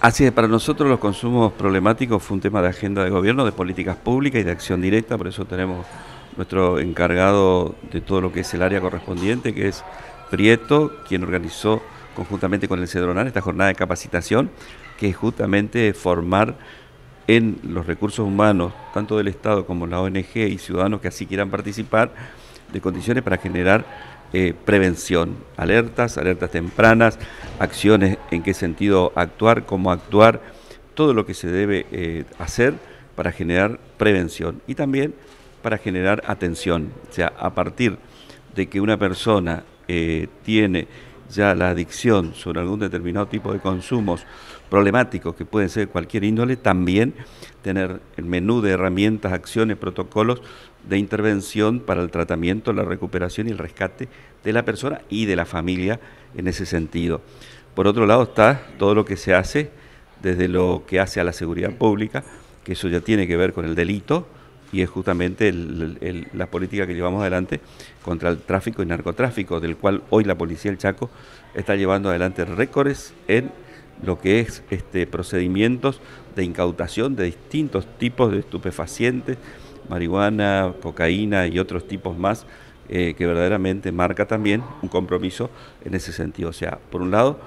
Así es, para nosotros los consumos problemáticos fue un tema de agenda de gobierno, de políticas públicas y de acción directa, por eso tenemos nuestro encargado de todo lo que es el área correspondiente, que es Prieto, quien organizó conjuntamente con el Cedronar esta jornada de capacitación, que es justamente formar en los recursos humanos, tanto del Estado como la ONG y ciudadanos que así quieran participar, de condiciones para generar eh, prevención, alertas, alertas tempranas, acciones en qué sentido actuar, cómo actuar, todo lo que se debe eh, hacer para generar prevención y también para generar atención. O sea, a partir de que una persona eh, tiene ya la adicción sobre algún determinado tipo de consumos problemáticos que pueden ser de cualquier índole, también tener el menú de herramientas, acciones, protocolos de intervención para el tratamiento, la recuperación y el rescate de la persona y de la familia en ese sentido. Por otro lado está todo lo que se hace desde lo que hace a la seguridad pública, que eso ya tiene que ver con el delito, y es justamente la política que llevamos adelante contra el tráfico y narcotráfico, del cual hoy la policía del Chaco está llevando adelante récords en lo que es este procedimientos de incautación de distintos tipos de estupefacientes, marihuana, cocaína y otros tipos más, eh, que verdaderamente marca también un compromiso en ese sentido. O sea, por un lado,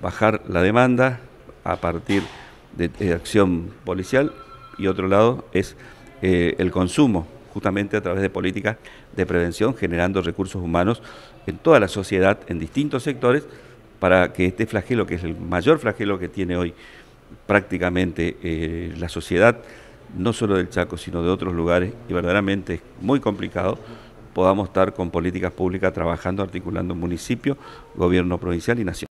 bajar la demanda a partir de acción policial y otro lado es eh, el consumo, justamente a través de políticas de prevención, generando recursos humanos en toda la sociedad, en distintos sectores, para que este flagelo, que es el mayor flagelo que tiene hoy prácticamente eh, la sociedad, no solo del Chaco, sino de otros lugares, y verdaderamente es muy complicado, podamos estar con políticas públicas trabajando, articulando municipio, gobierno provincial y nacional.